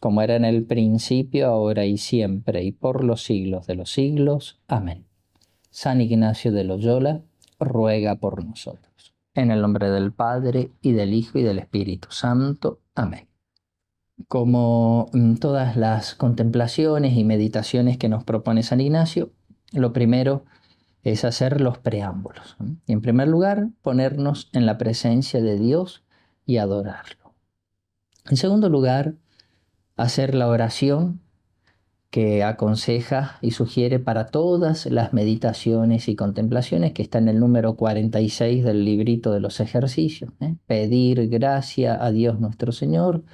como era en el principio, ahora y siempre, y por los siglos de los siglos. Amén. San Ignacio de Loyola, ruega por nosotros. En el nombre del Padre, y del Hijo, y del Espíritu Santo. Amén. Como mm, todas las contemplaciones y meditaciones que nos propone San Ignacio, lo primero es hacer los preámbulos. Y en primer lugar, ponernos en la presencia de Dios y adorarlo. En segundo lugar, hacer la oración que aconseja y sugiere para todas las meditaciones y contemplaciones, que está en el número 46 del librito de los ejercicios. ¿eh? Pedir gracia a Dios nuestro Señor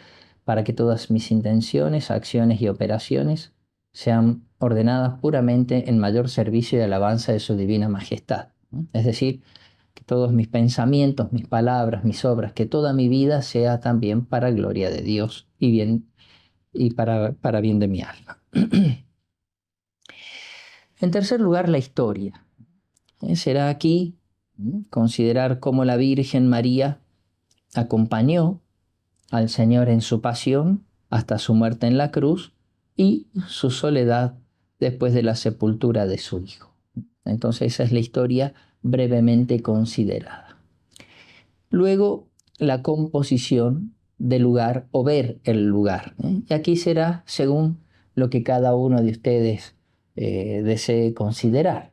para que todas mis intenciones, acciones y operaciones sean ordenadas puramente en mayor servicio y alabanza de su divina majestad. ¿eh? Es decir, que todos mis pensamientos, mis palabras, mis obras, que toda mi vida sea también para gloria de Dios y bien y para, para bien de mi alma. en tercer lugar, la historia. Eh, será aquí considerar cómo la Virgen María acompañó al Señor en su pasión hasta su muerte en la cruz y su soledad después de la sepultura de su hijo. Entonces esa es la historia brevemente considerada. Luego, la composición del lugar o ver el lugar. ¿eh? Y aquí será según lo que cada uno de ustedes eh, desee considerar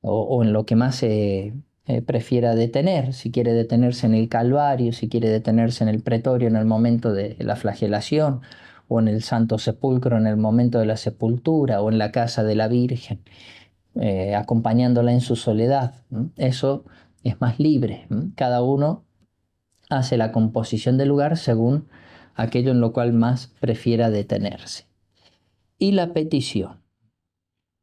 o, en lo que más se eh, prefiera detener, si quiere detenerse en el Calvario, si quiere detenerse en el pretorio en el momento de la flagelación o en el Santo Sepulcro en el momento de la sepultura o en la casa de la Virgen, acompañándola en su soledad. Eso es más libre. Cada uno hace la composición del lugar según aquello en lo cual más prefiera detenerse. Y la petición,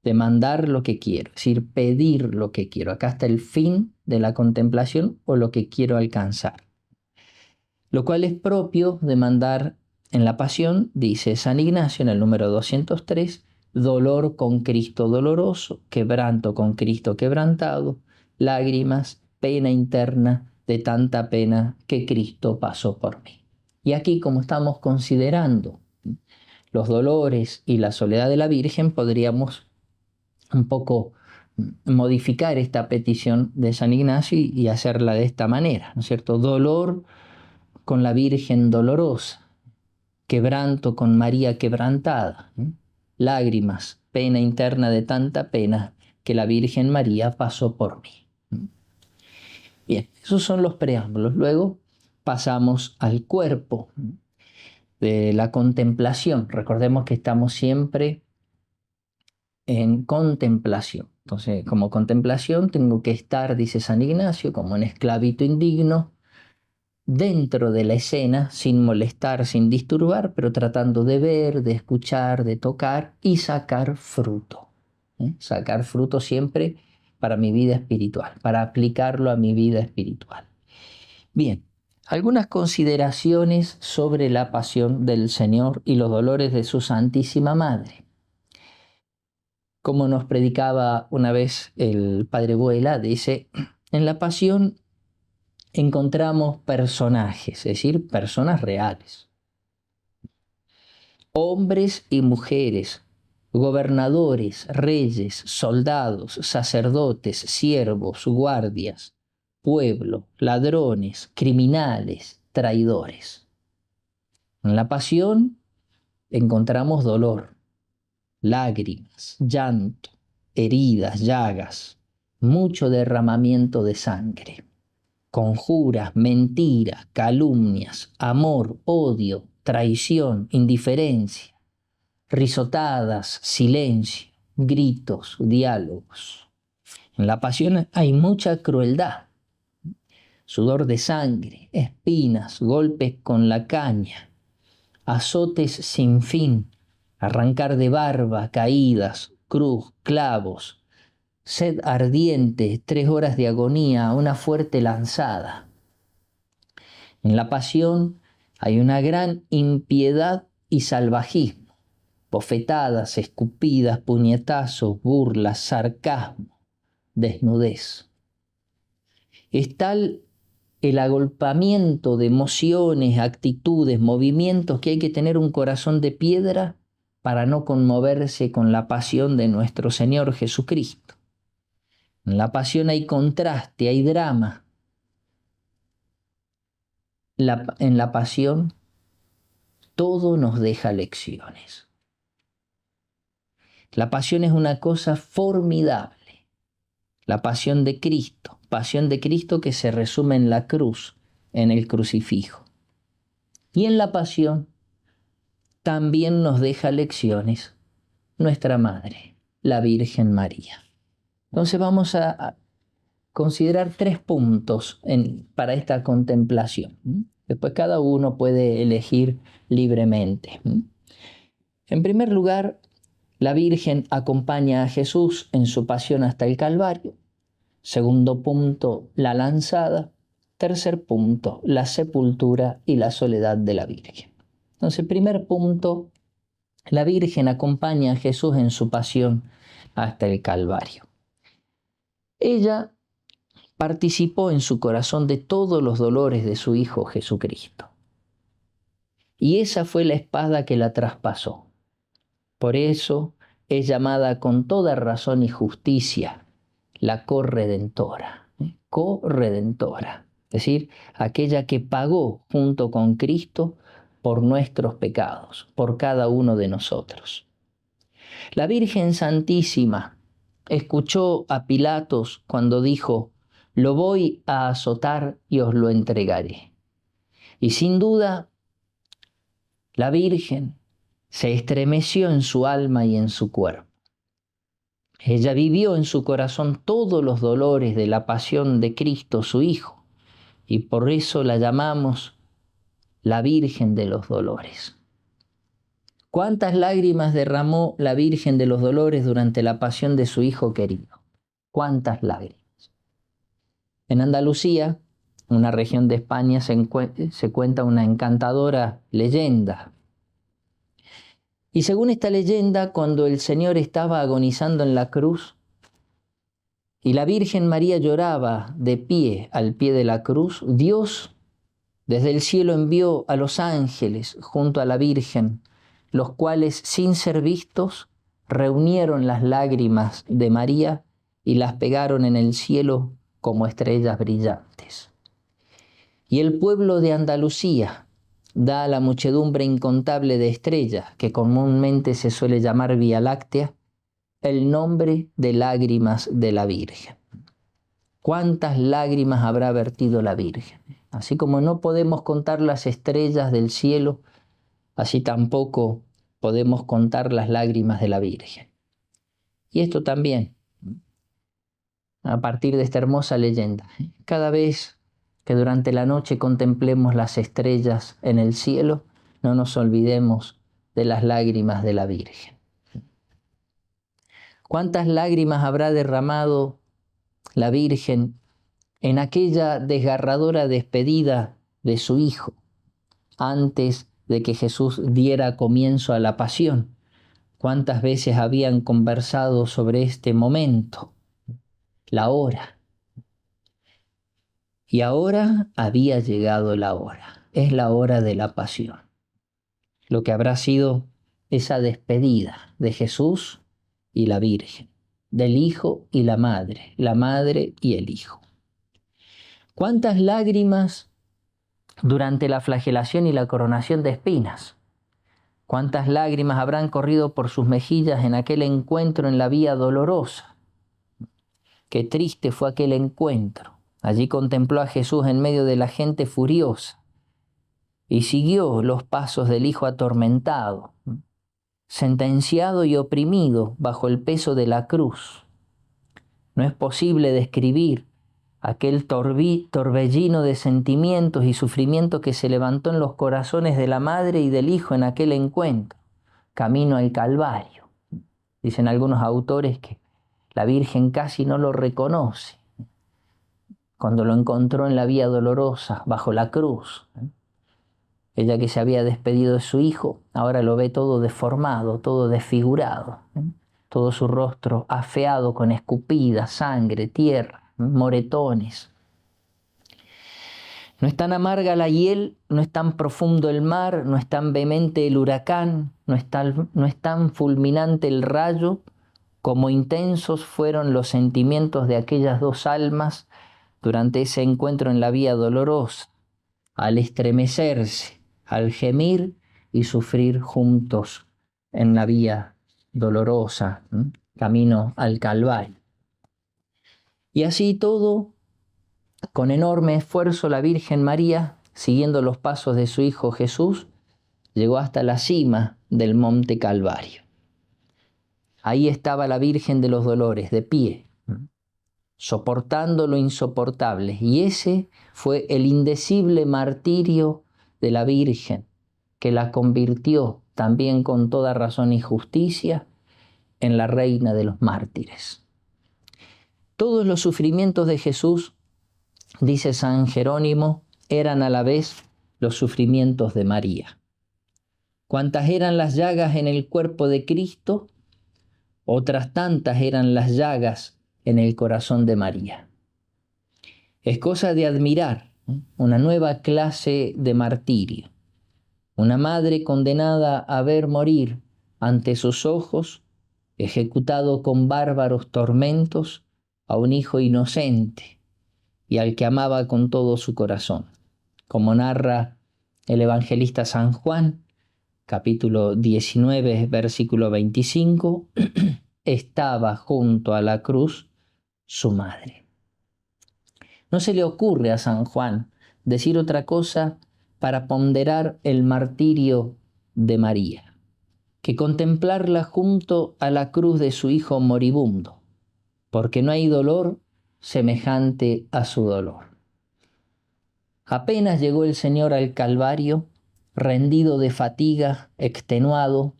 demandar lo que quiero, es decir, pedir lo que quiero. Acá está el fin de la contemplación o lo que quiero alcanzar. Lo cual es propio demandar en la pasión, dice San Ignacio en el número 203, dolor con Cristo doloroso, quebranto con Cristo quebrantado, lágrimas, pena interna, de tanta pena que Cristo pasó por mí. Y aquí, como estamos considerando los dolores y la soledad de la Virgen, podríamos un poco modificar esta petición de San Ignacio y hacerla de esta manera, ¿no es cierto? Dolor con la Virgen dolorosa, quebranto con María quebrantada, lágrimas, pena interna de tanta pena que la Virgen María pasó por mí. Bien, esos son los preámbulos. Luego pasamos al cuerpo de la contemplación. Recordemos que estamos siempre en contemplación. Entonces, como contemplación tengo que estar, dice San Ignacio, como un esclavito indigno, dentro de la escena, sin molestar, sin disturbar, pero tratando de ver, de escuchar, de tocar y sacar fruto. ¿eh? Sacar fruto siempre para mi vida espiritual, para aplicarlo a mi vida espiritual. Bien, algunas consideraciones sobre la pasión del Señor y los dolores de su Santísima Madre. Como nos predicaba una vez el Padre Buela, dice, en la pasión encontramos personajes, es decir, personas reales, hombres y mujeres gobernadores, reyes, soldados, sacerdotes, siervos, guardias, pueblo, ladrones, criminales, traidores. En la pasión encontramos dolor, lágrimas, llanto, heridas, llagas, mucho derramamiento de sangre, conjuras, mentiras, calumnias, amor, odio, traición, indiferencia risotadas, silencio, gritos, diálogos. En la pasión hay mucha crueldad, sudor de sangre, espinas, golpes con la caña, azotes sin fin, arrancar de barba, caídas, cruz, clavos, sed ardiente, tres horas de agonía, una fuerte lanzada. En la pasión hay una gran impiedad y salvajismo bofetadas, escupidas, puñetazos, burlas, sarcasmo, desnudez. Es tal el agolpamiento de emociones, actitudes, movimientos que hay que tener un corazón de piedra para no conmoverse con la pasión de nuestro Señor Jesucristo. En la pasión hay contraste, hay drama. en la pasión todo nos deja lecciones. La pasión es una cosa formidable. La pasión de Cristo. Pasión de Cristo que se resume en la cruz, en el crucifijo. Y en la pasión también nos deja lecciones nuestra Madre, la Virgen María. Entonces vamos a considerar tres puntos para esta contemplación. Después cada uno puede elegir libremente. En primer lugar, la Virgen acompaña a Jesús en su pasión hasta el Calvario. Segundo punto, la lanzada. Tercer punto, la sepultura y la soledad de la Virgen. Entonces, primer punto, la Virgen acompaña a Jesús en su pasión hasta el Calvario. Ella participó en su corazón de todos los dolores de su Hijo Jesucristo. Y esa fue la espada que la traspasó. Por eso es llamada con toda razón y justicia la corredentora, ¿eh? corredentora, es decir, aquella que pagó junto con Cristo por nuestros pecados, por cada uno de nosotros. La Virgen Santísima escuchó a Pilatos cuando dijo, lo voy a azotar y os lo entregaré. Y sin duda, la Virgen se estremeció en su alma y en su cuerpo. Ella vivió en su corazón todos los dolores de la pasión de Cristo, su Hijo, y por eso la llamamos la Virgen de los Dolores. ¿Cuántas lágrimas derramó la Virgen de los Dolores durante la pasión de su Hijo querido? ¿Cuántas lágrimas? En Andalucía, una región de España, se, cuenta una encantadora leyenda y según esta leyenda, cuando el Señor estaba agonizando en la cruz y la Virgen María lloraba de pie al pie de la cruz, Dios desde el cielo envió a los ángeles junto a la Virgen, los cuales sin ser vistos reunieron las lágrimas de María y las pegaron en el cielo como estrellas brillantes. Y el pueblo de Andalucía, da a la muchedumbre incontable de estrellas, que comúnmente se suele llamar Vía Láctea, el nombre de lágrimas de la Virgen. ¿Cuántas lágrimas habrá vertido la Virgen? Así como no podemos contar las estrellas del cielo, así tampoco podemos contar las lágrimas de la Virgen. Y esto también, a partir de esta hermosa leyenda, cada vez que durante la noche contemplemos las estrellas en el cielo, no nos olvidemos de las lágrimas de la Virgen. ¿Cuántas lágrimas habrá derramado la Virgen en aquella desgarradora despedida de su Hijo antes de que Jesús diera comienzo a la pasión? ¿Cuántas veces habían conversado sobre este momento, la hora? Y ahora había llegado la hora. Es la hora de la pasión. Lo que habrá sido esa despedida de Jesús y la Virgen, del Hijo y la Madre, la Madre y el Hijo. ¿Cuántas lágrimas durante la flagelación y la coronación de espinas? ¿Cuántas lágrimas habrán corrido por sus mejillas en aquel encuentro en la vía dolorosa? Qué triste fue aquel encuentro. Allí contempló a Jesús en medio de la gente furiosa y siguió los pasos del Hijo atormentado, sentenciado y oprimido bajo el peso de la cruz. No es posible describir aquel torbellino de sentimientos y sufrimientos que se levantó en los corazones de la madre y del hijo en aquel encuentro, camino al Calvario. Dicen algunos autores que la Virgen casi no lo reconoce cuando lo encontró en la vía dolorosa, bajo la cruz. ¿eh? Ella que se había despedido de su hijo, ahora lo ve todo deformado, todo desfigurado, ¿eh? todo su rostro afeado con escupida, sangre, tierra, moretones. No es tan amarga la hiel, no es tan profundo el mar, no es tan vehemente el huracán, no es tan, no es tan fulminante el rayo, como intensos fueron los sentimientos de aquellas dos almas durante ese encuentro en la vía dolorosa, al estremecerse, al gemir y sufrir juntos en la vía dolorosa, camino al Calvario. Y así todo, con enorme esfuerzo, la Virgen María, siguiendo los pasos de su Hijo Jesús, llegó hasta la cima del monte Calvario. Ahí estaba la Virgen de los Dolores, de pie, soportando lo insoportable. Y ese fue el indecible martirio de la Virgen, que la convirtió también con toda razón y justicia en la reina de los mártires. Todos los sufrimientos de Jesús, dice San Jerónimo, eran a la vez los sufrimientos de María. Cuantas eran las llagas en el cuerpo de Cristo, otras tantas eran las llagas en el corazón de María. Es cosa de admirar una nueva clase de martirio, una madre condenada a ver morir ante sus ojos, ejecutado con bárbaros tormentos, a un hijo inocente y al que amaba con todo su corazón, como narra el evangelista San Juan, capítulo 19, versículo 25, estaba junto a la cruz su madre. No se le ocurre a San Juan decir otra cosa para ponderar el martirio de María, que contemplarla junto a la cruz de su hijo moribundo, porque no hay dolor semejante a su dolor. Apenas llegó el Señor al Calvario, rendido de fatiga, extenuado,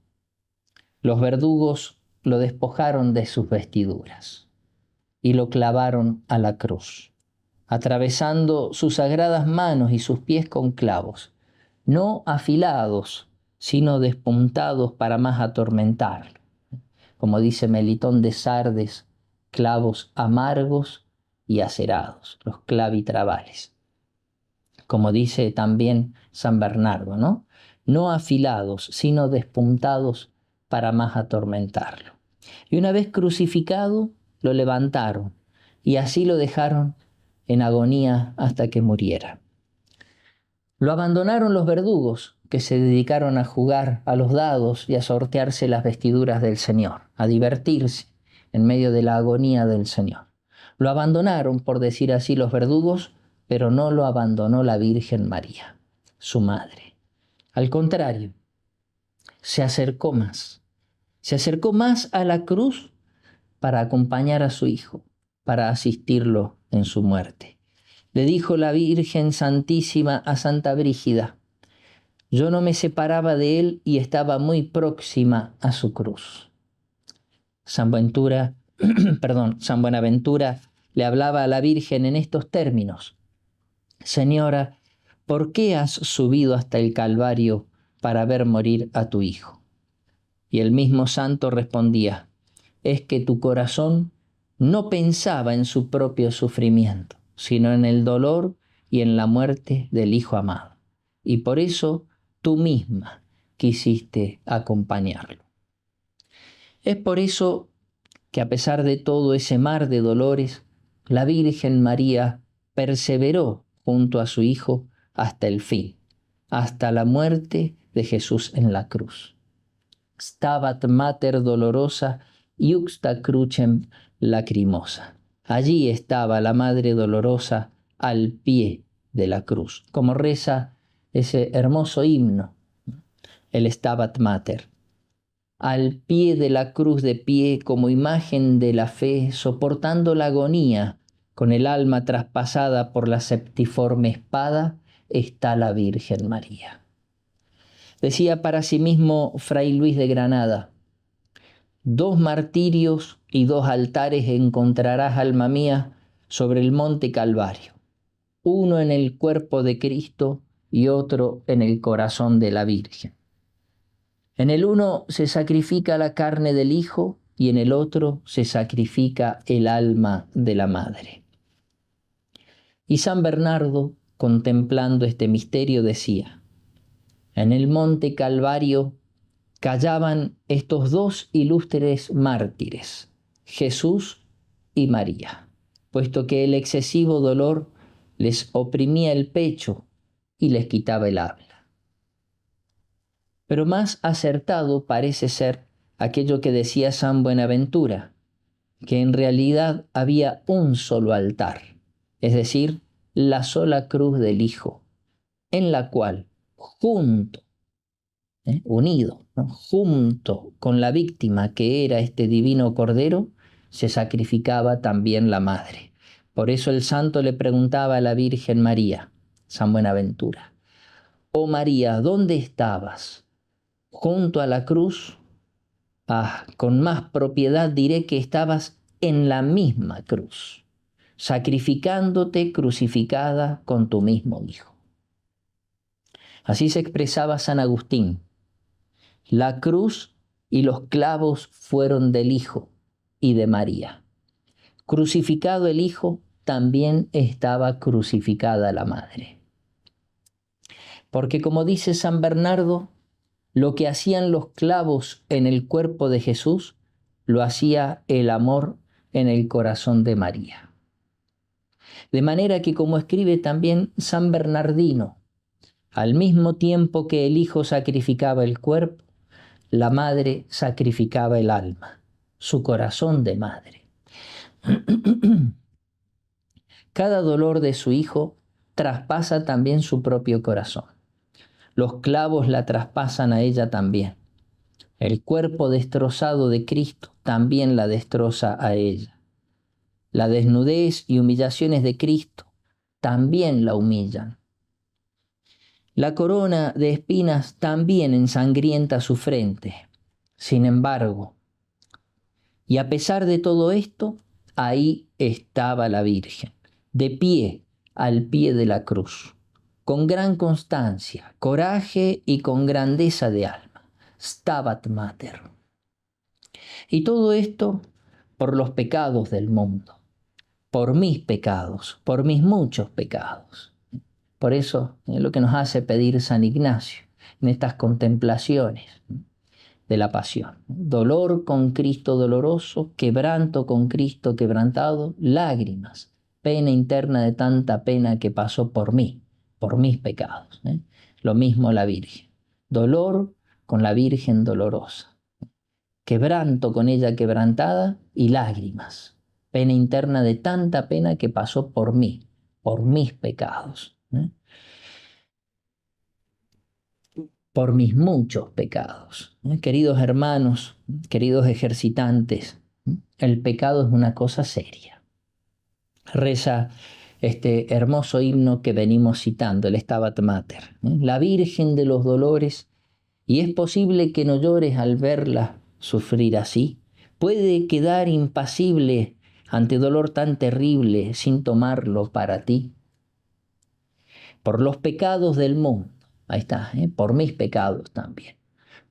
los verdugos lo despojaron de sus vestiduras y lo clavaron a la cruz, atravesando sus sagradas manos y sus pies con clavos, no afilados, sino despuntados para más atormentar. Como dice Melitón de Sardes, clavos amargos y acerados, los clavitrabales. Como dice también San Bernardo, ¿no? No afilados, sino despuntados para más atormentarlo. Y una vez crucificado, lo levantaron y así lo dejaron en agonía hasta que muriera. Lo abandonaron los verdugos, que se dedicaron a jugar a los dados y a sortearse las vestiduras del Señor, a divertirse en medio de la agonía del Señor. Lo abandonaron, por decir así, los verdugos, pero no lo abandonó la Virgen María, su madre. Al contrario, se acercó más. Se acercó más a la cruz para acompañar a su hijo, para asistirlo en su muerte. Le dijo la Virgen Santísima a Santa Brígida, yo no me separaba de él y estaba muy próxima a su cruz. San San Buenaventura le hablaba a la Virgen en estos términos. Señora, ¿por qué has subido hasta el Calvario para ver morir a tu hijo? Y el mismo santo respondía, es que tu corazón no pensaba en su propio sufrimiento, sino en el dolor y en la muerte del Hijo amado. Y por eso tú misma quisiste acompañarlo. Es por eso que a pesar de todo ese mar de dolores, la Virgen María perseveró junto a su Hijo hasta el fin, hasta la muerte de Jesús en la cruz. Stabat mater dolorosa iuxta crucem lacrimosa. Allí estaba la Madre Dolorosa al pie de la cruz, como reza ese hermoso himno, el Stabat Mater. Al pie de la cruz de pie, como imagen de la fe, soportando la agonía, con el alma traspasada por la septiforme espada, está la Virgen María. Decía para sí mismo Fray Luis de Granada, Dos martirios y dos altares encontrarás, alma mía, sobre el monte Calvario, uno en el cuerpo de Cristo y otro en el corazón de la Virgen. En el uno se sacrifica la carne del Hijo y en el otro se sacrifica el alma de la Madre. Y San Bernardo, contemplando este misterio, decía, en el monte Calvario callaban estos dos ilustres mártires, Jesús y María, puesto que el excesivo dolor les oprimía el pecho y les quitaba el habla. Pero más acertado parece ser aquello que decía San Buenaventura, que en realidad había un solo altar, es decir, la sola cruz del Hijo, en la cual, junto ¿eh? unido, junto con la víctima que era este divino cordero, se sacrificaba también la madre. Por eso el santo le preguntaba a la Virgen María, San Buenaventura, Oh María, ¿dónde estabas? ¿Junto a la cruz? Ah, con más propiedad diré que estabas en la misma cruz, sacrificándote crucificada con tu mismo Hijo. Así se expresaba San Agustín la cruz y los clavos fueron del Hijo y de María. Crucificado el Hijo, también estaba crucificada la Madre. Porque como dice San Bernardo, lo que hacían los clavos en el cuerpo de Jesús, lo hacía el amor en el corazón de María. De manera que, como escribe también San Bernardino, al mismo tiempo que el Hijo sacrificaba el cuerpo, la madre sacrificaba el alma, su corazón de madre. Cada dolor de su hijo traspasa también su propio corazón. Los clavos la traspasan a ella también. El cuerpo destrozado de Cristo también la destroza a ella. La desnudez y humillaciones de Cristo también la humillan. La corona de espinas también ensangrienta su frente. Sin embargo, y a pesar de todo esto, ahí estaba la Virgen, de pie, al pie de la cruz, con gran constancia, coraje y con grandeza de alma. Stabat Mater. Y todo esto por los pecados del mundo, por mis pecados, por mis muchos pecados. Por eso es lo que nos hace pedir San Ignacio en estas contemplaciones de la pasión. Dolor con Cristo doloroso, quebranto con Cristo quebrantado, lágrimas, pena interna de tanta pena que pasó por mí, por mis pecados. ¿eh? Lo mismo la Virgen. Dolor con la Virgen dolorosa. Quebranto con ella quebrantada y lágrimas. Pena interna de tanta pena que pasó por mí, por mis pecados. por mis muchos pecados. Queridos hermanos, queridos ejercitantes, el pecado es una cosa seria. Reza este hermoso himno que venimos citando, el Stabat Mater. La Virgen de los Dolores, y es posible que no llores al verla sufrir así. Puede quedar impasible ante dolor tan terrible sin tomarlo para ti. Por los pecados del mundo Ahí está, ¿eh? por mis pecados también.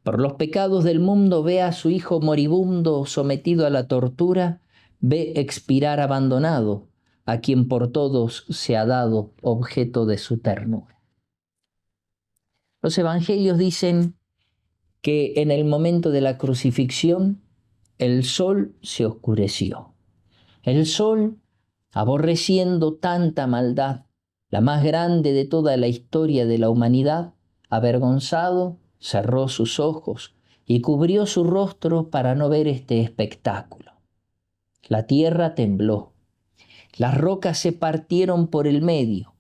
Por los pecados del mundo ve a su hijo moribundo sometido a la tortura, ve expirar abandonado a quien por todos se ha dado objeto de su ternura. Los evangelios dicen que en el momento de la crucifixión el sol se oscureció. El sol, aborreciendo tanta maldad, la más grande de toda la historia de la humanidad, avergonzado, cerró sus ojos y cubrió su rostro para no ver este espectáculo. La tierra tembló, las rocas se partieron por el medio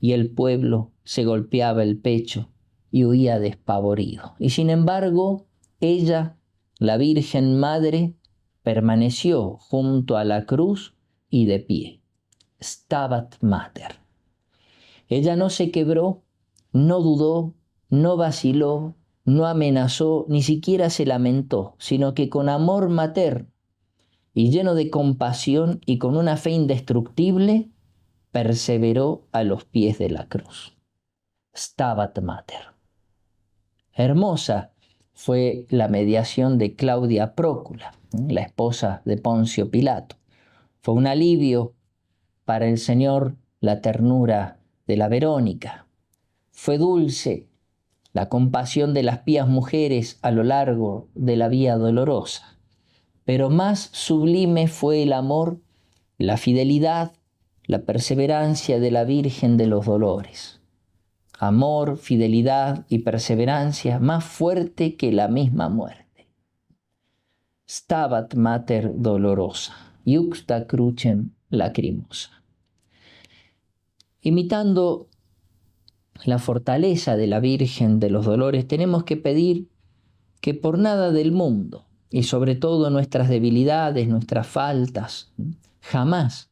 y el pueblo se golpeaba el pecho y huía despavorido. Y sin embargo, ella, la Virgen Madre, permaneció junto a la cruz y de pie. Stabat Mater. Ella no se quebró, no dudó, no vaciló, no amenazó, ni siquiera se lamentó, sino que con amor materno y lleno de compasión y con una fe indestructible, perseveró a los pies de la cruz. Stabat Mater. Hermosa fue la mediación de Claudia Prócula, la esposa de Poncio Pilato. Fue un alivio para el Señor la ternura de la Verónica. Fue dulce la compasión de las pías mujeres a lo largo de la vía dolorosa, pero más sublime fue el amor, la fidelidad, la perseverancia de la Virgen de los Dolores. Amor, fidelidad y perseverancia más fuerte que la misma muerte. Stabat mater dolorosa, iuxta crucem lacrimosa. Imitando la fortaleza de la Virgen de los Dolores, tenemos que pedir que por nada del mundo, y sobre todo nuestras debilidades, nuestras faltas, jamás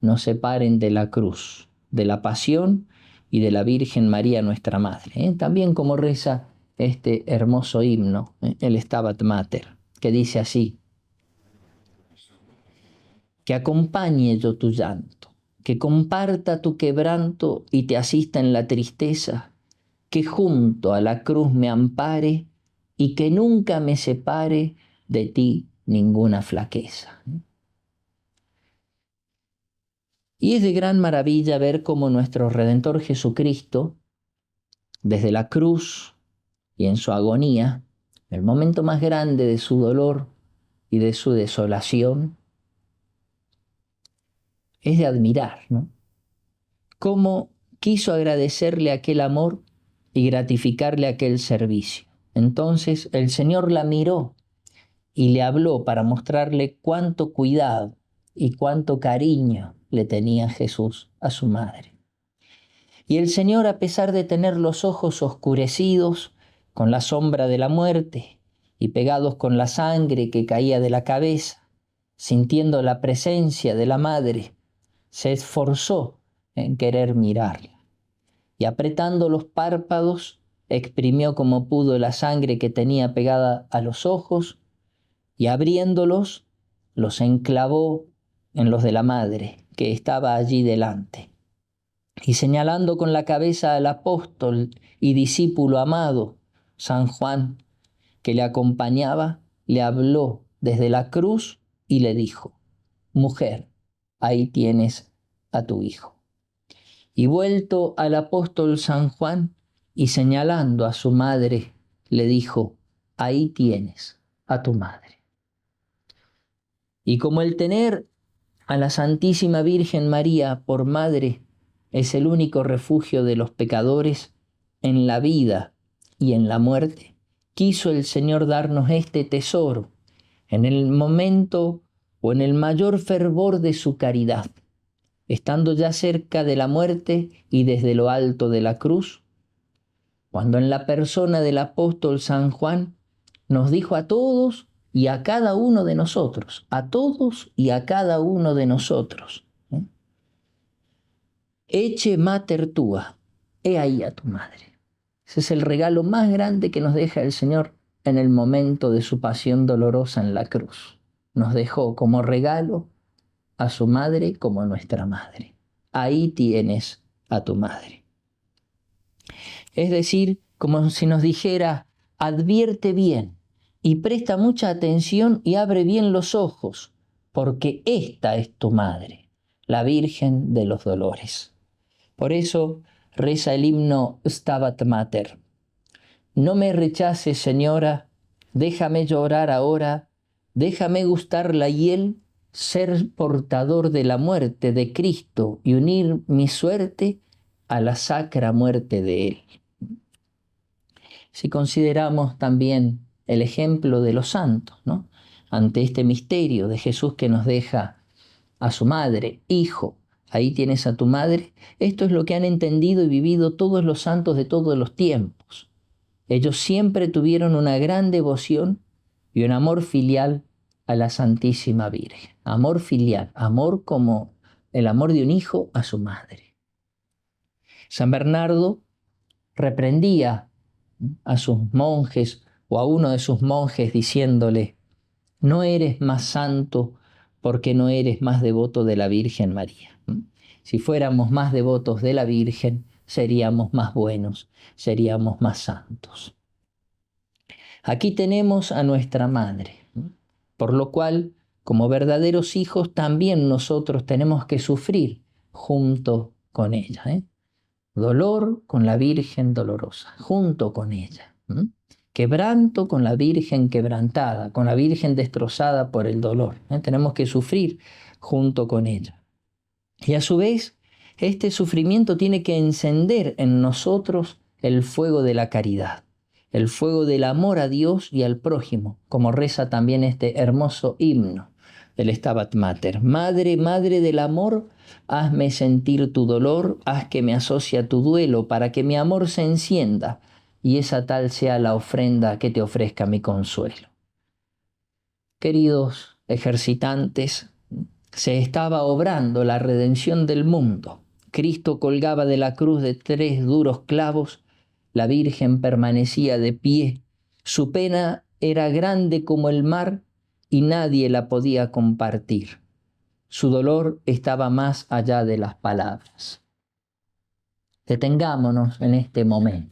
nos separen de la cruz, de la pasión y de la Virgen María nuestra Madre. ¿eh? También como reza este hermoso himno, ¿eh? el Stabat Mater, que dice así, que acompañe yo tu llanto que comparta tu quebranto y te asista en la tristeza, que junto a la cruz me ampare y que nunca me separe de ti ninguna flaqueza. Y es de gran maravilla ver cómo nuestro Redentor Jesucristo, desde la cruz y en su agonía, el momento más grande de su dolor y de su desolación, es de admirar, ¿no? Cómo quiso agradecerle aquel amor y gratificarle aquel servicio. Entonces el Señor la miró y le habló para mostrarle cuánto cuidado y cuánto cariño le tenía Jesús a su madre. Y el Señor, a pesar de tener los ojos oscurecidos con la sombra de la muerte y pegados con la sangre que caía de la cabeza, sintiendo la presencia de la madre, se esforzó en querer mirarla, y apretando los párpados, exprimió como pudo la sangre que tenía pegada a los ojos, y abriéndolos, los enclavó en los de la madre, que estaba allí delante. Y señalando con la cabeza al apóstol y discípulo amado, San Juan, que le acompañaba, le habló desde la cruz y le dijo, Mujer, ahí tienes a tu hijo. Y vuelto al apóstol San Juan y señalando a su madre, le dijo, ahí tienes a tu madre. Y como el tener a la Santísima Virgen María por madre es el único refugio de los pecadores en la vida y en la muerte, quiso el Señor darnos este tesoro en el momento o en el mayor fervor de su caridad, estando ya cerca de la muerte y desde lo alto de la cruz, cuando en la persona del apóstol San Juan nos dijo a todos y a cada uno de nosotros, a todos y a cada uno de nosotros, ¿eh? eche mater tua, he ahí a tu madre. Ese es el regalo más grande que nos deja el Señor en el momento de su pasión dolorosa en la cruz nos dejó como regalo a su madre como nuestra madre. Ahí tienes a tu madre. Es decir, como si nos dijera, advierte bien y presta mucha atención y abre bien los ojos, porque esta es tu madre, la Virgen de los Dolores. Por eso reza el himno Stabat Mater. No me rechaces, Señora, déjame llorar ahora déjame gustar la hiel, ser portador de la muerte de Cristo y unir mi suerte a la sacra muerte de Él. Si consideramos también el ejemplo de los santos, ¿no? ante este misterio de Jesús que nos deja a su madre, hijo, ahí tienes a tu madre, esto es lo que han entendido y vivido todos los santos de todos los tiempos. Ellos siempre tuvieron una gran devoción y un amor filial a la Santísima Virgen. Amor filial, amor como el amor de un hijo a su madre. San Bernardo reprendía a sus monjes o a uno de sus monjes diciéndole, no eres más santo porque no eres más devoto de la Virgen María. Si fuéramos más devotos de la Virgen, seríamos más buenos, seríamos más santos. Aquí tenemos a nuestra Madre, por lo cual, como verdaderos hijos, también nosotros tenemos que sufrir junto con ella. ¿eh? Dolor con la Virgen dolorosa, junto con ella. Quebranto con la Virgen quebrantada, con la Virgen destrozada por el dolor. ¿eh? Tenemos que sufrir junto con ella. Y a su vez, este sufrimiento tiene que encender en nosotros el fuego de la caridad el fuego del amor a Dios y al prójimo, como reza también este hermoso himno del Stabat Mater. Madre, madre del amor, hazme sentir tu dolor, haz que me asocie a tu duelo, para que mi amor se encienda y esa tal sea la ofrenda que te ofrezca mi consuelo. Queridos ejercitantes, se estaba obrando la redención del mundo. Cristo colgaba de la cruz de tres duros clavos la Virgen permanecía de pie. Su pena era grande como el mar y nadie la podía compartir. Su dolor estaba más allá de las palabras. Detengámonos en este momento,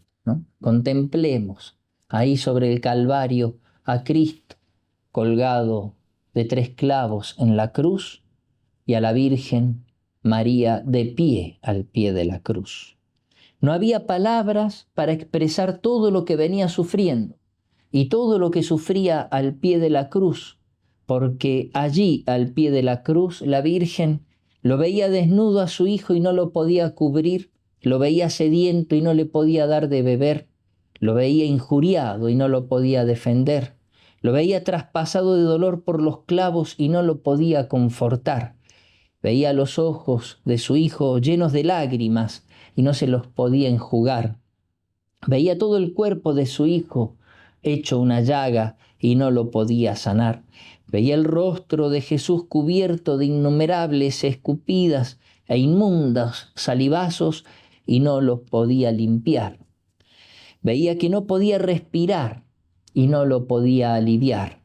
contemplemos ahí sobre el Calvario a Cristo colgado de tres clavos en la cruz y a la Virgen María de pie al pie de la cruz. No había palabras para expresar todo lo que venía sufriendo y todo lo que sufría al pie de la cruz, porque allí al pie de la cruz la Virgen lo veía desnudo a su hijo y no lo podía cubrir, lo veía sediento y no le podía dar de beber, lo veía injuriado y no lo podía defender, lo veía traspasado de dolor por los clavos y no lo podía confortar, veía los ojos de su hijo llenos de lágrimas y no se los podía enjugar. Veía todo el cuerpo de su hijo hecho una llaga y no lo podía sanar. Veía el rostro de Jesús cubierto de innumerables escupidas e inmundas salivazos y no los podía limpiar. Veía que no podía respirar y no lo podía aliviar.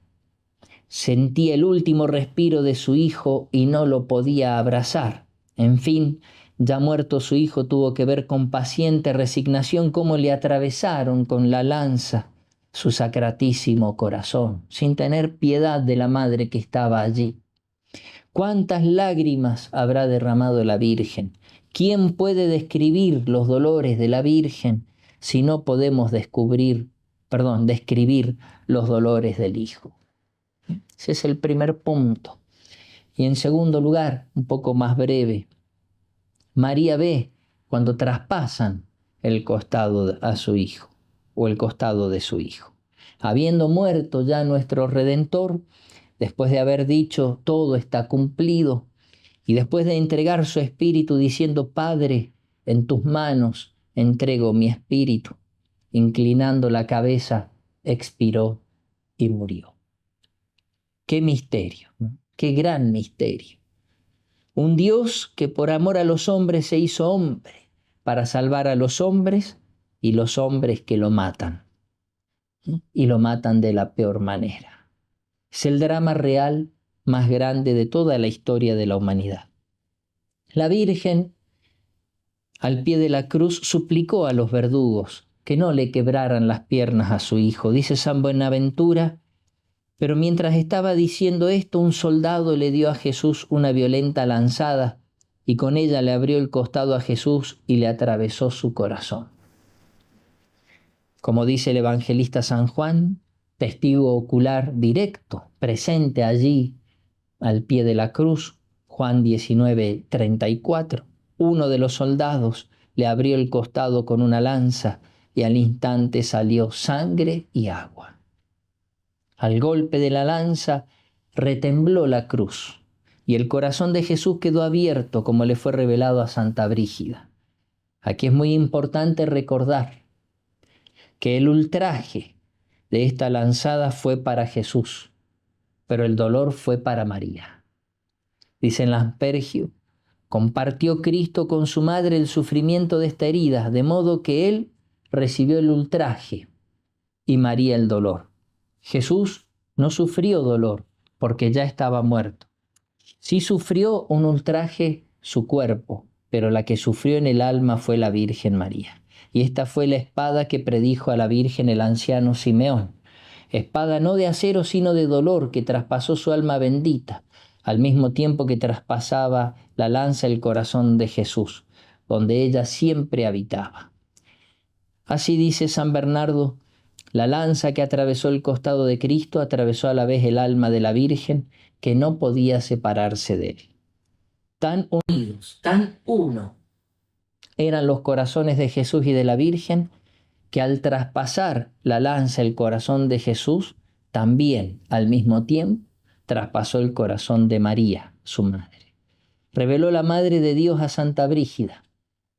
Sentía el último respiro de su hijo y no lo podía abrazar. En fin, ya muerto su hijo tuvo que ver con paciente resignación cómo le atravesaron con la lanza su sacratísimo corazón, sin tener piedad de la madre que estaba allí. ¿Cuántas lágrimas habrá derramado la Virgen? ¿Quién puede describir los dolores de la Virgen si no podemos descubrir, perdón, describir los dolores del Hijo? Ese es el primer punto. Y en segundo lugar, un poco más breve, María ve cuando traspasan el costado a su hijo o el costado de su hijo. Habiendo muerto ya nuestro Redentor, después de haber dicho todo está cumplido, y después de entregar su espíritu diciendo, Padre, en tus manos entrego mi espíritu, inclinando la cabeza, expiró y murió. Qué misterio, qué gran misterio un Dios que por amor a los hombres se hizo hombre para salvar a los hombres y los hombres que lo matan. Y lo matan de la peor manera. Es el drama real más grande de toda la historia de la humanidad. La Virgen, al pie de la cruz, suplicó a los verdugos que no le quebraran las piernas a su hijo. Dice San Buenaventura pero mientras estaba diciendo esto, un soldado le dio a Jesús una violenta lanzada y con ella le abrió el costado a Jesús y le atravesó su corazón. Como dice el evangelista San Juan, testigo ocular directo, presente allí al pie de la cruz, Juan 19:34, Uno de los soldados le abrió el costado con una lanza y al instante salió sangre y agua. Al golpe de la lanza retembló la cruz y el corazón de Jesús quedó abierto como le fue revelado a Santa Brígida. Aquí es muy importante recordar que el ultraje de esta lanzada fue para Jesús, pero el dolor fue para María. Dicen en Lampergio, compartió Cristo con su madre el sufrimiento de esta herida, de modo que él recibió el ultraje y María el dolor. Jesús no sufrió dolor porque ya estaba muerto. Sí sufrió un ultraje su cuerpo, pero la que sufrió en el alma fue la Virgen María. Y esta fue la espada que predijo a la Virgen el anciano Simeón. Espada no de acero, sino de dolor, que traspasó su alma bendita, al mismo tiempo que traspasaba la lanza el corazón de Jesús, donde ella siempre habitaba. Así dice San Bernardo, la lanza que atravesó el costado de Cristo atravesó a la vez el alma de la Virgen que no podía separarse de él. Tan unidos, tan uno eran los corazones de Jesús y de la Virgen que al traspasar la lanza el corazón de Jesús, también al mismo tiempo traspasó el corazón de María, su madre. Reveló la Madre de Dios a Santa Brígida.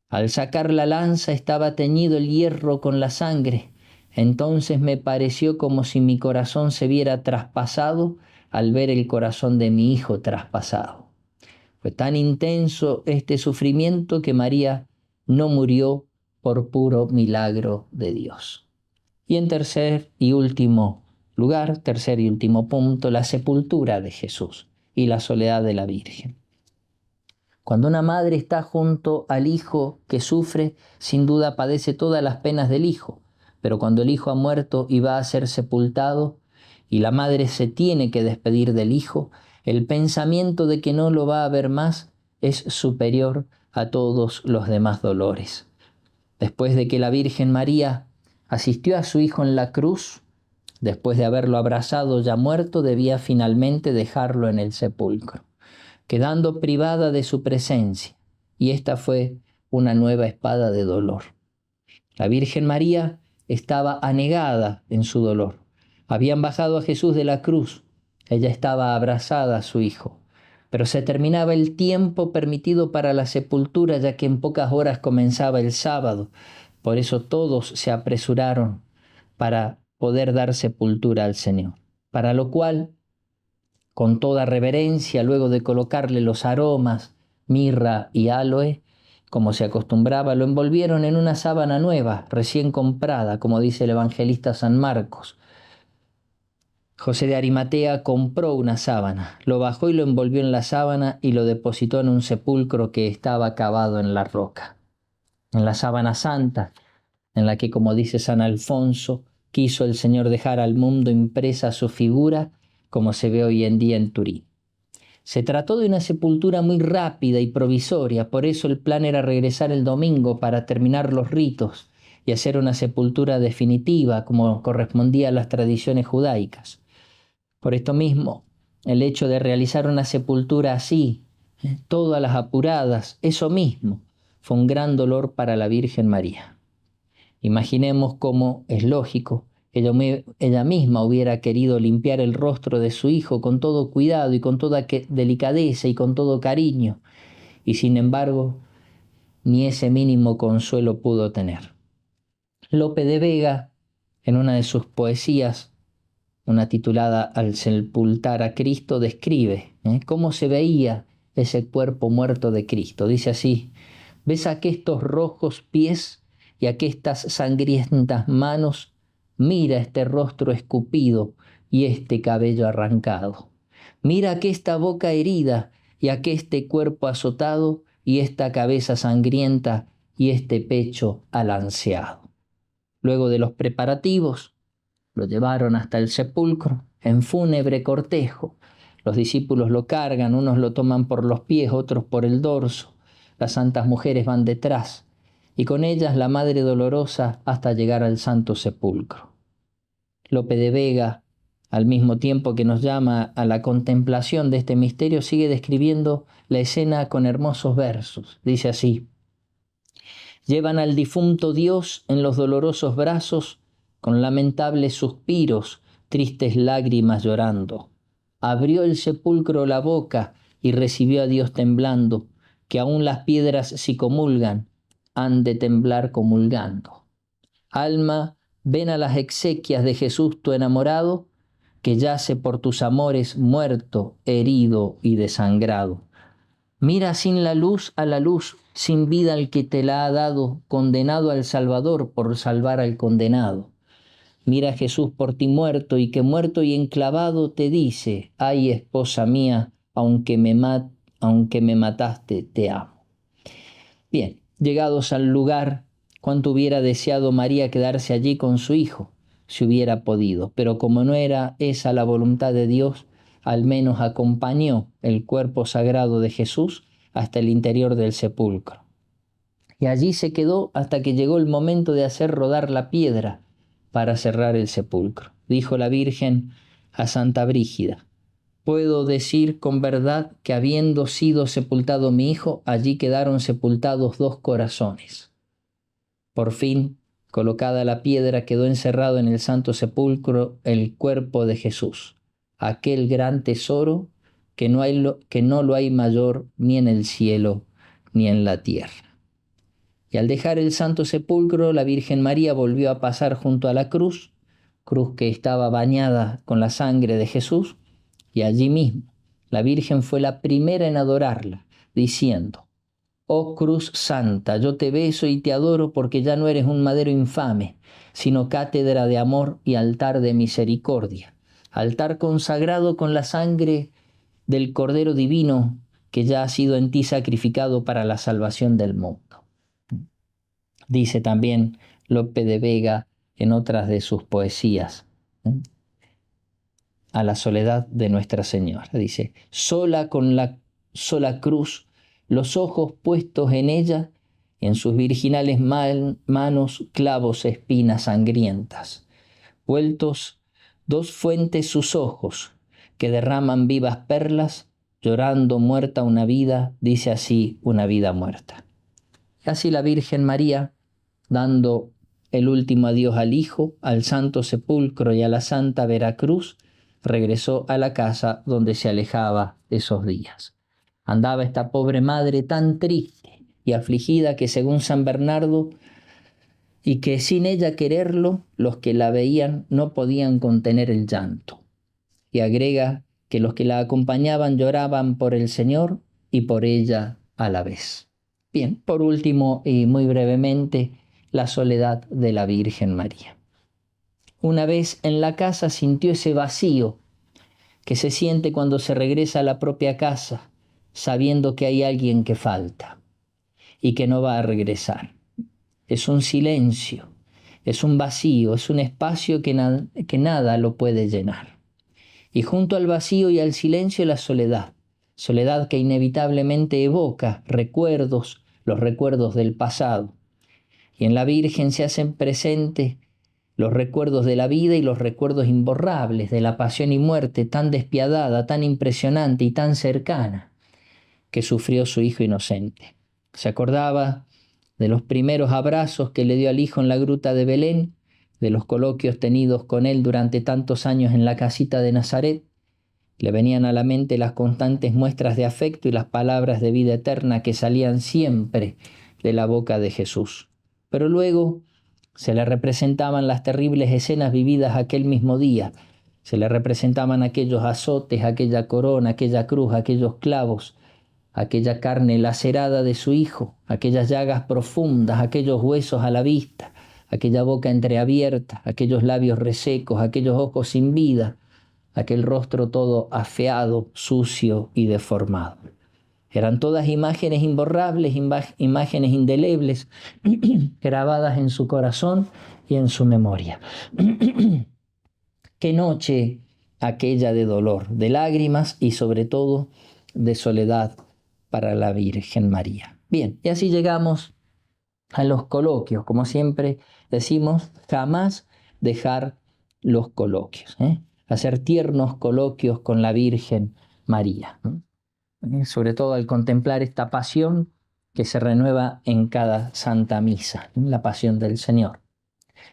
Al sacar la lanza estaba teñido el hierro con la sangre entonces me pareció como si mi corazón se viera traspasado al ver el corazón de mi hijo traspasado. Fue tan intenso este sufrimiento que María no murió por puro milagro de Dios. Y en tercer y último lugar, tercer y último punto, la sepultura de Jesús y la soledad de la Virgen. Cuando una madre está junto al hijo que sufre, sin duda padece todas las penas del hijo, pero cuando el hijo ha muerto y va a ser sepultado, y la madre se tiene que despedir del hijo, el pensamiento de que no lo va a ver más es superior a todos los demás dolores. Después de que la Virgen María asistió a su hijo en la cruz, después de haberlo abrazado ya muerto, debía finalmente dejarlo en el sepulcro, quedando privada de su presencia, y esta fue una nueva espada de dolor. La Virgen María estaba anegada en su dolor. Habían bajado a Jesús de la cruz. Ella estaba abrazada a su hijo. Pero se terminaba el tiempo permitido para la sepultura, ya que en pocas horas comenzaba el sábado. Por eso todos se apresuraron para poder dar sepultura al Señor. Para lo cual, con toda reverencia, luego de colocarle los aromas, mirra y aloe, como se acostumbraba, lo envolvieron en una sábana nueva, recién comprada, como dice el evangelista San Marcos. José de Arimatea compró una sábana, lo bajó y lo envolvió en la sábana y lo depositó en un sepulcro que estaba cavado en la roca, en la sábana santa, en la que, como dice San Alfonso, quiso el Señor dejar al mundo impresa su figura, como se ve hoy en día en Turín. Se trató de una sepultura muy rápida y provisoria, por eso el plan era regresar el domingo para terminar los ritos y hacer una sepultura definitiva como correspondía a las tradiciones judaicas. Por esto mismo, el hecho de realizar una sepultura así, ¿eh? todas las apuradas, eso mismo, fue un gran dolor para la Virgen María. Imaginemos cómo es lógico ella, misma hubiera querido limpiar el rostro de su hijo con todo cuidado y con toda delicadeza y con todo cariño, y sin embargo, ni ese mínimo consuelo pudo tener. Lope de Vega, en una de sus poesías, una titulada Al sepultar a Cristo, describe ¿eh? cómo se veía ese cuerpo muerto de Cristo. Dice así, ves a rojos pies y a estas sangrientas manos Mira este rostro escupido y este cabello arrancado. Mira aquesta esta boca herida y aqueste cuerpo azotado y esta cabeza sangrienta y este pecho alanceado. Luego de los preparativos, lo llevaron hasta el sepulcro en fúnebre cortejo. Los discípulos lo cargan, unos lo toman por los pies, otros por el dorso. Las santas mujeres van detrás y con ellas la Madre Dolorosa hasta llegar al Santo Sepulcro. Lope de Vega, al mismo tiempo que nos llama a la contemplación de este misterio, sigue describiendo la escena con hermosos versos. Dice así, llevan al difunto Dios en los dolorosos brazos, con lamentables suspiros, tristes lágrimas llorando. Abrió el sepulcro la boca y recibió a Dios temblando, que aún las piedras si comulgan, han de temblar comulgando. Alma ven a las exequias de Jesús tu enamorado, que yace por tus amores muerto, herido y desangrado. Mira sin la luz a la luz, sin vida al que te la ha dado, condenado al Salvador por salvar al condenado. Mira Jesús por ti muerto y que muerto y enclavado te dice, ay esposa mía, aunque me, mat aunque me mataste, te amo. Bien, llegados al lugar Cuánto hubiera deseado María quedarse allí con su hijo, si hubiera podido, pero como no era esa la voluntad de Dios, al menos acompañó el cuerpo sagrado de Jesús hasta el interior del sepulcro. Y allí se quedó hasta que llegó el momento de hacer rodar la piedra para cerrar el sepulcro. Dijo la Virgen a Santa Brígida, puedo decir con verdad que habiendo sido sepultado mi hijo, allí quedaron sepultados dos corazones por fin, colocada la piedra, quedó encerrado en el santo sepulcro el cuerpo de Jesús, aquel gran tesoro que no, que no lo hay mayor ni en el cielo ni en la tierra. Y al dejar el santo sepulcro, la Virgen María volvió a pasar junto a la cruz, cruz que estaba bañada con la sangre de Jesús, y allí mismo la Virgen fue la primera en adorarla, diciendo, oh cruz santa, yo te beso y te adoro porque ya no eres un madero infame, sino cátedra de amor y altar de misericordia, altar consagrado con la sangre del Cordero Divino que ya ha sido en ti sacrificado para la salvación del mundo. Dice también Lope de Vega en otras de sus poesías a la soledad de Nuestra Señora. Dice, sola con la sola cruz los ojos puestos en ella en sus virginales manos clavos espinas sangrientas. Vueltos dos fuentes sus ojos, que derraman vivas perlas, llorando muerta una vida, dice así una vida muerta. Y así la Virgen María, dando el último adiós al Hijo, al Santo Sepulcro y a la Santa Veracruz, regresó a la casa donde se alejaba esos días. Andaba esta pobre madre tan triste y afligida que según San Bernardo, y que sin ella quererlo, los que la veían no podían contener el llanto. Y agrega que los que la acompañaban lloraban por el Señor y por ella a la vez. Bien, por último y muy brevemente, la soledad de la Virgen María. Una vez en la casa sintió ese vacío que se siente cuando se regresa a la propia casa sabiendo que hay alguien que falta y que no va a regresar. Es un silencio, es un vacío, es un espacio que, nada lo puede llenar. Y junto al vacío y al silencio la soledad, soledad que inevitablemente evoca recuerdos, los recuerdos del pasado. Y en la Virgen se hacen presentes los recuerdos de la vida y los recuerdos imborrables de la pasión y muerte tan despiadada, tan impresionante y tan cercana que sufrió su hijo inocente. Se acordaba de los primeros abrazos que le dio al hijo en la gruta de Belén, de los coloquios tenidos con él durante tantos años en la casita de Nazaret. Le venían a la mente las constantes muestras de afecto y las palabras de vida eterna que salían siempre de la boca de Jesús. Pero luego se le representaban las terribles escenas vividas aquel mismo día. Se le representaban aquellos azotes, aquella corona, aquella cruz, aquellos clavos, aquella carne lacerada de su hijo, aquellas llagas profundas, aquellos huesos a la vista, aquella boca entreabierta, aquellos labios resecos, aquellos ojos sin vida, aquel rostro todo afeado, sucio y deformado. Eran todas imágenes imborrables, imágenes indelebles, grabadas en su corazón y en su memoria. Qué noche aquella de dolor, de lágrimas y sobre todo de soledad para la Virgen María. Bien, y así llegamos a los coloquios. Como siempre decimos, jamás dejar los coloquios, ¿eh? hacer tiernos coloquios con la Virgen María, eh, sobre todo al contemplar esta pasión que se renueva en cada santa misa, ¿eh? la pasión del Señor.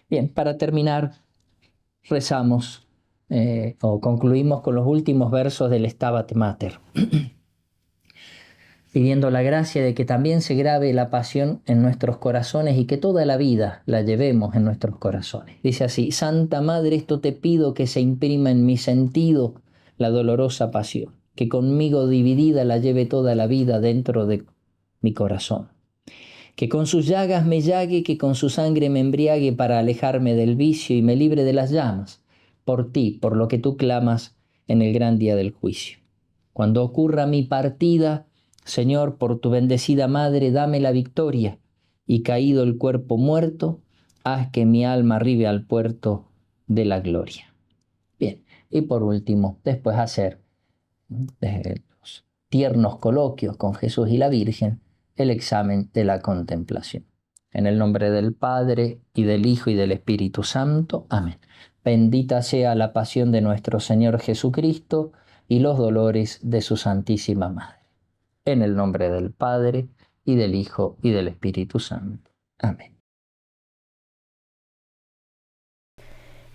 Bien, para terminar, rezamos o concluimos con los últimos versos del Stabat Mater. pidiendo la gracia de que también se grabe la pasión en nuestros corazones y que toda la vida la llevemos en nuestros corazones. Dice así, Santa Madre, esto te pido que se imprima en mi sentido la dolorosa pasión, que conmigo dividida la lleve toda la vida dentro de mi corazón. Que con sus llagas me llague, que con su sangre me embriague para alejarme del vicio y me libre de las llamas, por ti, por lo que tú clamas en el gran día del juicio. Cuando ocurra mi partida, Señor, por tu bendecida madre, dame la victoria, y caído el cuerpo muerto, haz que mi alma arribe al puerto de la gloria. Bien, y por último, después hacer los tiernos coloquios con Jesús y la Virgen, el examen de la contemplación. En el nombre del Padre, y del Hijo, y del Espíritu Santo. Amén. Bendita sea la pasión de nuestro Señor Jesucristo y los dolores de su Santísima Madre en el nombre del Padre, y del Hijo, y del Espíritu Santo. Amén.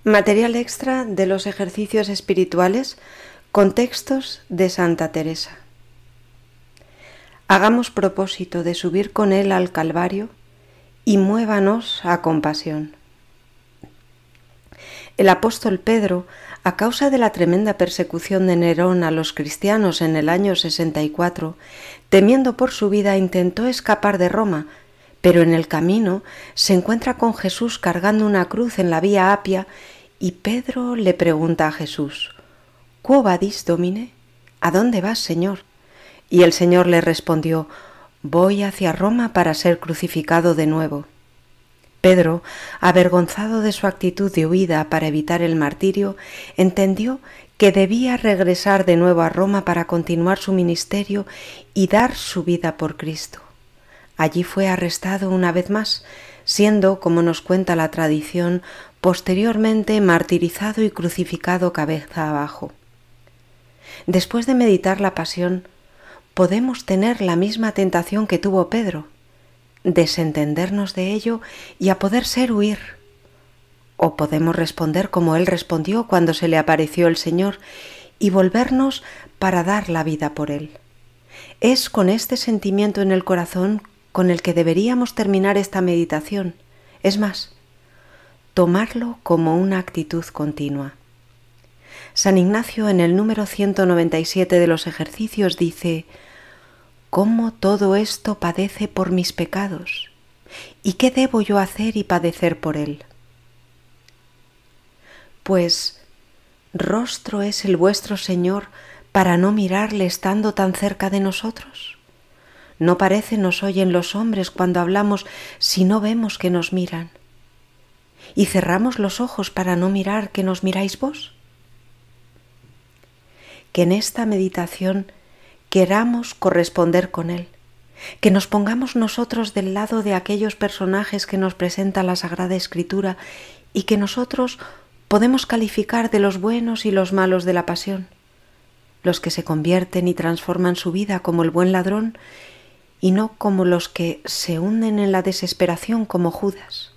Material extra de los ejercicios espirituales, contextos de Santa Teresa. Hagamos propósito de subir con Él al Calvario y muévanos a compasión. El apóstol Pedro a causa de la tremenda persecución de Nerón a los cristianos en el año 64, temiendo por su vida, intentó escapar de Roma, pero en el camino se encuentra con Jesús cargando una cruz en la vía Apia y Pedro le pregunta a Jesús, ¿Quo vadis, Domine? ¿A dónde vas, Señor? Y el Señor le respondió, Voy hacia Roma para ser crucificado de nuevo. Pedro, avergonzado de su actitud de huida para evitar el martirio, entendió que debía regresar de nuevo a Roma para continuar su ministerio y dar su vida por Cristo. Allí fue arrestado una vez más, siendo, como nos cuenta la tradición, posteriormente martirizado y crucificado cabeza abajo. Después de meditar la pasión, podemos tener la misma tentación que tuvo Pedro, desentendernos de ello y a poder ser huir. O podemos responder como Él respondió cuando se le apareció el Señor y volvernos para dar la vida por Él. Es con este sentimiento en el corazón con el que deberíamos terminar esta meditación. Es más, tomarlo como una actitud continua. San Ignacio en el número 197 de los ejercicios dice, cómo todo esto padece por mis pecados y qué debo yo hacer y padecer por él. Pues rostro es el vuestro Señor para no mirarle estando tan cerca de nosotros. No parece nos oyen los hombres cuando hablamos si no vemos que nos miran. ¿Y cerramos los ojos para no mirar que nos miráis vos? Que en esta meditación queramos corresponder con él, que nos pongamos nosotros del lado de aquellos personajes que nos presenta la Sagrada Escritura y que nosotros podemos calificar de los buenos y los malos de la pasión, los que se convierten y transforman su vida como el buen ladrón y no como los que se hunden en la desesperación como Judas,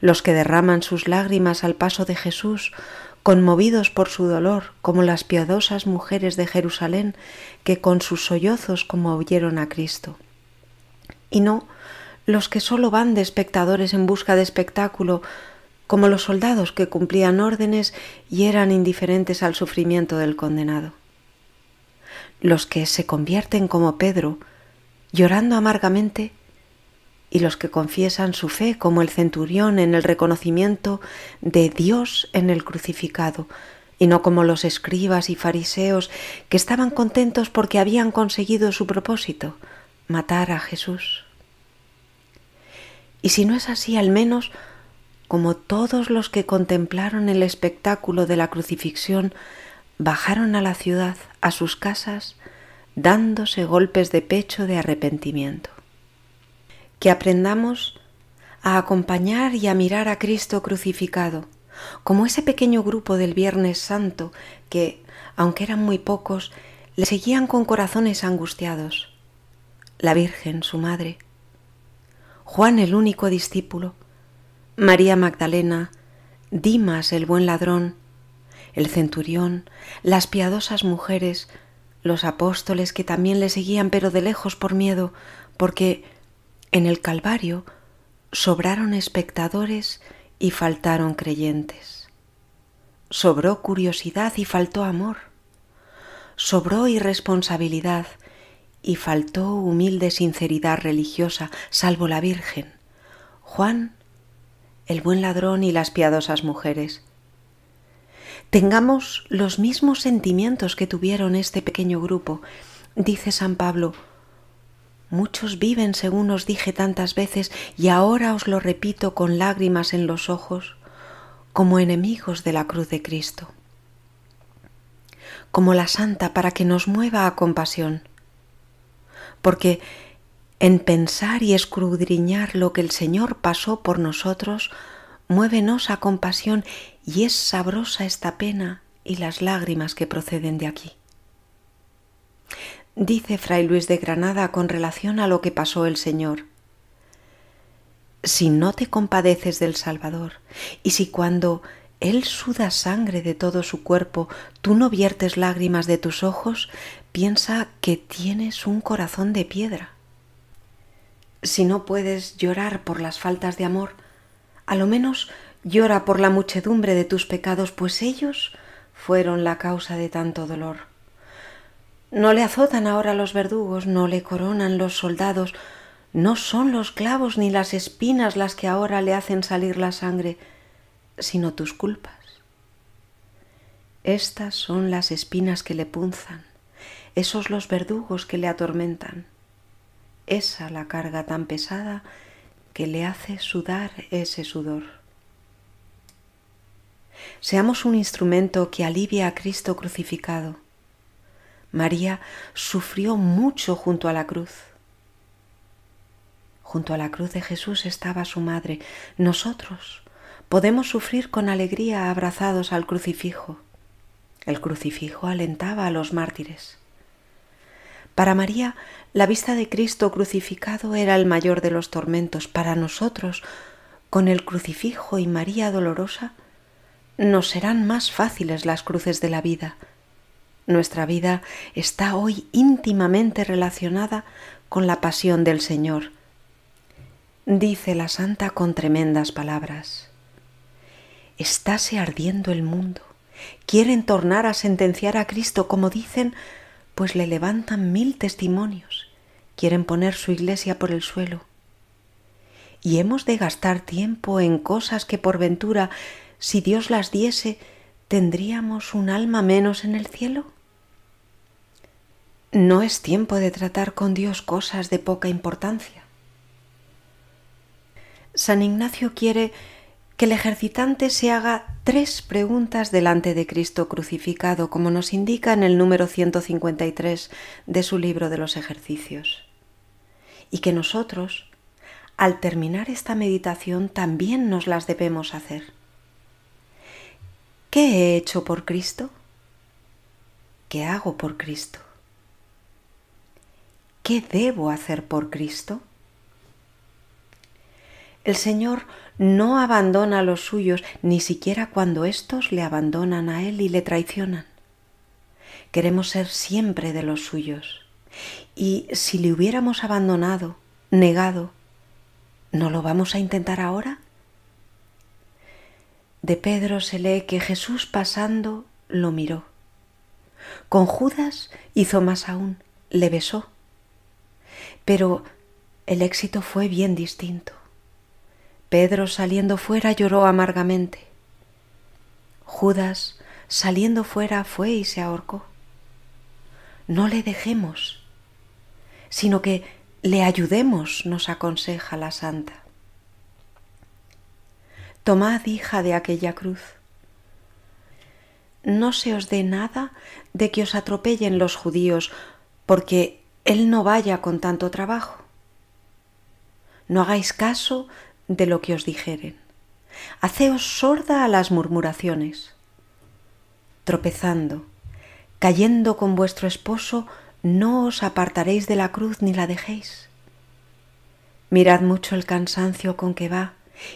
los que derraman sus lágrimas al paso de Jesús conmovidos por su dolor, como las piadosas mujeres de Jerusalén que con sus sollozos conmovieron a Cristo. Y no los que sólo van de espectadores en busca de espectáculo, como los soldados que cumplían órdenes y eran indiferentes al sufrimiento del condenado. Los que se convierten como Pedro, llorando amargamente y los que confiesan su fe como el centurión en el reconocimiento de Dios en el crucificado, y no como los escribas y fariseos que estaban contentos porque habían conseguido su propósito, matar a Jesús. Y si no es así, al menos, como todos los que contemplaron el espectáculo de la crucifixión, bajaron a la ciudad, a sus casas, dándose golpes de pecho de arrepentimiento que aprendamos a acompañar y a mirar a Cristo crucificado, como ese pequeño grupo del Viernes Santo que, aunque eran muy pocos, le seguían con corazones angustiados. La Virgen, su madre, Juan el único discípulo, María Magdalena, Dimas el buen ladrón, el centurión, las piadosas mujeres, los apóstoles que también le seguían pero de lejos por miedo, porque en el Calvario sobraron espectadores y faltaron creyentes. Sobró curiosidad y faltó amor. Sobró irresponsabilidad y faltó humilde sinceridad religiosa, salvo la Virgen, Juan, el buen ladrón y las piadosas mujeres. Tengamos los mismos sentimientos que tuvieron este pequeño grupo, dice San Pablo, Muchos viven según os dije tantas veces y ahora os lo repito con lágrimas en los ojos, como enemigos de la cruz de Cristo, como la santa para que nos mueva a compasión, porque en pensar y escudriñar lo que el Señor pasó por nosotros, muévenos a compasión y es sabrosa esta pena y las lágrimas que proceden de aquí dice Fray Luis de Granada con relación a lo que pasó el Señor. Si no te compadeces del Salvador, y si cuando Él suda sangre de todo su cuerpo, tú no viertes lágrimas de tus ojos, piensa que tienes un corazón de piedra. Si no puedes llorar por las faltas de amor, a lo menos llora por la muchedumbre de tus pecados, pues ellos fueron la causa de tanto dolor. No le azotan ahora los verdugos, no le coronan los soldados, no son los clavos ni las espinas las que ahora le hacen salir la sangre, sino tus culpas. Estas son las espinas que le punzan, esos los verdugos que le atormentan, esa la carga tan pesada que le hace sudar ese sudor. Seamos un instrumento que alivia a Cristo crucificado María sufrió mucho junto a la cruz. Junto a la cruz de Jesús estaba su madre. Nosotros podemos sufrir con alegría abrazados al crucifijo. El crucifijo alentaba a los mártires. Para María, la vista de Cristo crucificado era el mayor de los tormentos. Para nosotros, con el crucifijo y María dolorosa, nos serán más fáciles las cruces de la vida nuestra vida está hoy íntimamente relacionada con la pasión del Señor, dice la santa con tremendas palabras. Estáse ardiendo el mundo. Quieren tornar a sentenciar a Cristo, como dicen, pues le levantan mil testimonios. Quieren poner su iglesia por el suelo. Y hemos de gastar tiempo en cosas que por ventura, si Dios las diese, ¿Tendríamos un alma menos en el cielo? No es tiempo de tratar con Dios cosas de poca importancia. San Ignacio quiere que el ejercitante se haga tres preguntas delante de Cristo crucificado, como nos indica en el número 153 de su libro de los ejercicios. Y que nosotros, al terminar esta meditación, también nos las debemos hacer. ¿Qué he hecho por Cristo? ¿Qué hago por Cristo? ¿Qué debo hacer por Cristo? El Señor no abandona a los suyos, ni siquiera cuando éstos le abandonan a Él y le traicionan. Queremos ser siempre de los suyos. Y si le hubiéramos abandonado, negado, ¿no lo vamos a intentar ahora? de Pedro se lee que Jesús pasando lo miró. Con Judas hizo más aún, le besó. Pero el éxito fue bien distinto. Pedro saliendo fuera lloró amargamente. Judas saliendo fuera fue y se ahorcó. No le dejemos, sino que le ayudemos, nos aconseja la santa. Tomad, hija, de aquella cruz. No se os dé nada de que os atropellen los judíos, porque Él no vaya con tanto trabajo. No hagáis caso de lo que os dijeren. Haceos sorda a las murmuraciones. Tropezando, cayendo con vuestro esposo, no os apartaréis de la cruz ni la dejéis. Mirad mucho el cansancio con que va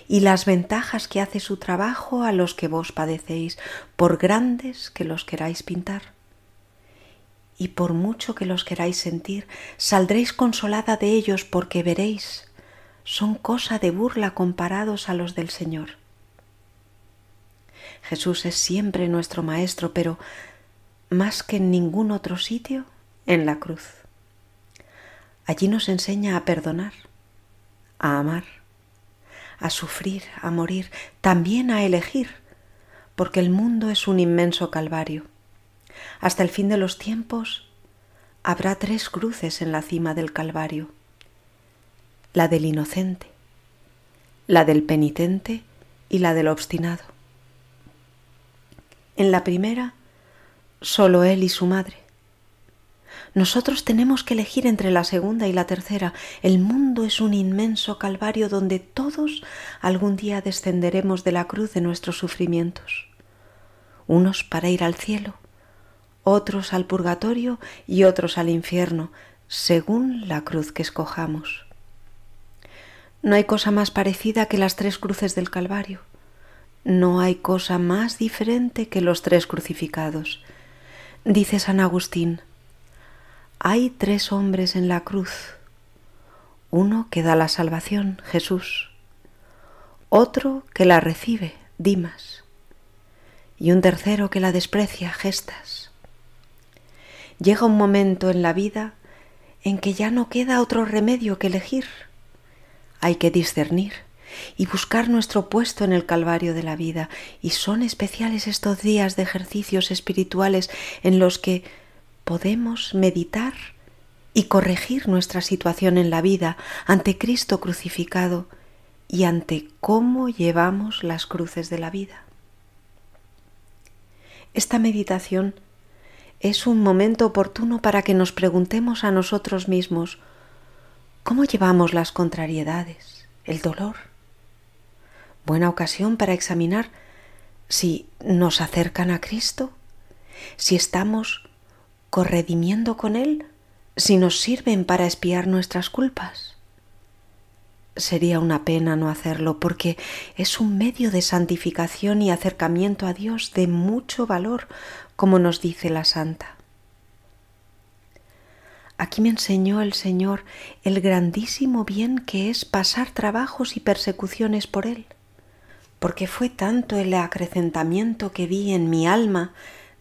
y las ventajas que hace su trabajo a los que vos padecéis, por grandes que los queráis pintar. Y por mucho que los queráis sentir, saldréis consolada de ellos porque veréis, son cosa de burla comparados a los del Señor. Jesús es siempre nuestro Maestro, pero más que en ningún otro sitio, en la cruz. Allí nos enseña a perdonar, a amar a sufrir, a morir, también a elegir, porque el mundo es un inmenso calvario. Hasta el fin de los tiempos habrá tres cruces en la cima del calvario. La del inocente, la del penitente y la del obstinado. En la primera, solo él y su madre. Nosotros tenemos que elegir entre la segunda y la tercera. El mundo es un inmenso calvario donde todos algún día descenderemos de la cruz de nuestros sufrimientos. Unos para ir al cielo, otros al purgatorio y otros al infierno, según la cruz que escojamos. No hay cosa más parecida que las tres cruces del Calvario. No hay cosa más diferente que los tres crucificados. Dice San Agustín, hay tres hombres en la cruz. Uno que da la salvación, Jesús. Otro que la recibe, Dimas. Y un tercero que la desprecia, Gestas. Llega un momento en la vida en que ya no queda otro remedio que elegir. Hay que discernir y buscar nuestro puesto en el Calvario de la vida. Y son especiales estos días de ejercicios espirituales en los que podemos meditar y corregir nuestra situación en la vida ante Cristo crucificado y ante cómo llevamos las cruces de la vida. Esta meditación es un momento oportuno para que nos preguntemos a nosotros mismos cómo llevamos las contrariedades, el dolor. Buena ocasión para examinar si nos acercan a Cristo, si estamos corredimiendo con Él si nos sirven para espiar nuestras culpas? Sería una pena no hacerlo porque es un medio de santificación y acercamiento a Dios de mucho valor, como nos dice la Santa. Aquí me enseñó el Señor el grandísimo bien que es pasar trabajos y persecuciones por Él, porque fue tanto el acrecentamiento que vi en mi alma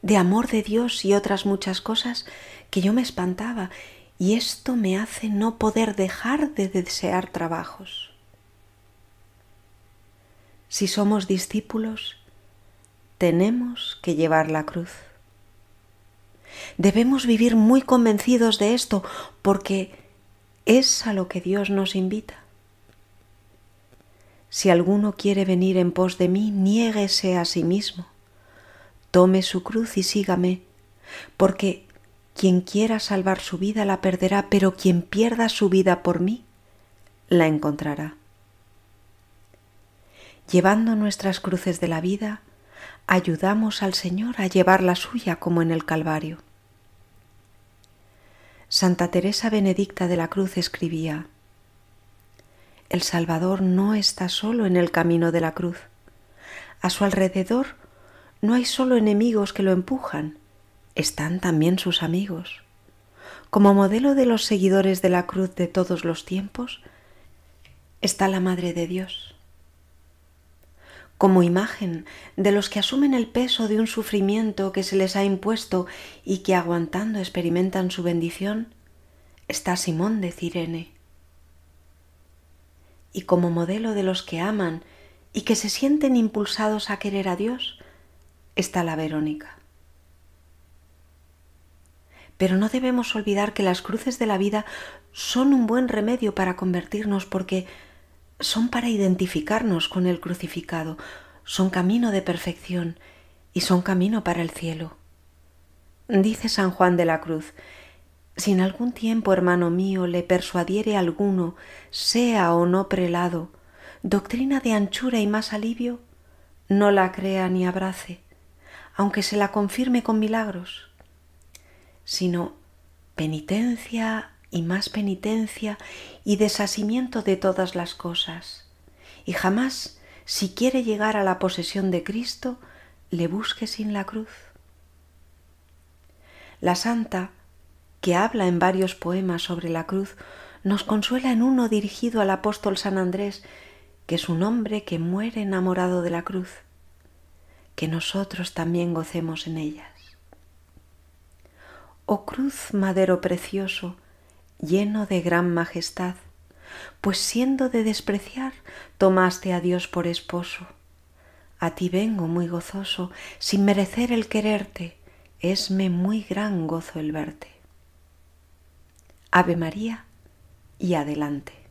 de amor de Dios y otras muchas cosas que yo me espantaba y esto me hace no poder dejar de desear trabajos. Si somos discípulos, tenemos que llevar la cruz. Debemos vivir muy convencidos de esto porque es a lo que Dios nos invita. Si alguno quiere venir en pos de mí, niéguese a sí mismo tome su cruz y sígame, porque quien quiera salvar su vida la perderá, pero quien pierda su vida por mí, la encontrará. Llevando nuestras cruces de la vida, ayudamos al Señor a llevar la suya como en el Calvario. Santa Teresa Benedicta de la Cruz escribía, El Salvador no está solo en el camino de la cruz. A su alrededor no hay solo enemigos que lo empujan, están también sus amigos. Como modelo de los seguidores de la cruz de todos los tiempos, está la Madre de Dios. Como imagen de los que asumen el peso de un sufrimiento que se les ha impuesto y que aguantando experimentan su bendición, está Simón de Cirene. Y como modelo de los que aman y que se sienten impulsados a querer a Dios, está la Verónica. Pero no debemos olvidar que las cruces de la vida son un buen remedio para convertirnos porque son para identificarnos con el crucificado, son camino de perfección y son camino para el cielo. Dice San Juan de la Cruz, si en algún tiempo, hermano mío, le persuadiere alguno, sea o no prelado, doctrina de anchura y más alivio, no la crea ni abrace, aunque se la confirme con milagros, sino penitencia y más penitencia y desasimiento de todas las cosas. Y jamás, si quiere llegar a la posesión de Cristo, le busque sin la cruz. La santa, que habla en varios poemas sobre la cruz, nos consuela en uno dirigido al apóstol San Andrés, que es un hombre que muere enamorado de la cruz que nosotros también gocemos en ellas. Oh cruz madero precioso, lleno de gran majestad, pues siendo de despreciar, tomaste a Dios por esposo. A ti vengo muy gozoso, sin merecer el quererte, esme muy gran gozo el verte. Ave María y adelante.